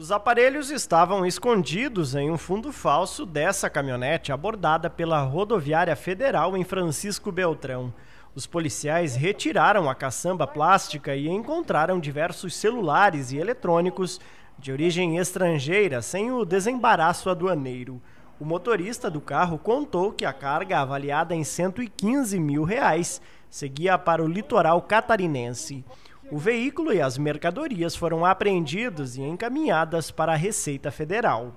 Os aparelhos estavam escondidos em um fundo falso dessa caminhonete abordada pela rodoviária federal em Francisco Beltrão. Os policiais retiraram a caçamba plástica e encontraram diversos celulares e eletrônicos de origem estrangeira sem o desembaraço aduaneiro. O motorista do carro contou que a carga, avaliada em 115 mil reais, seguia para o litoral catarinense. O veículo e as mercadorias foram apreendidos e encaminhadas para a Receita Federal.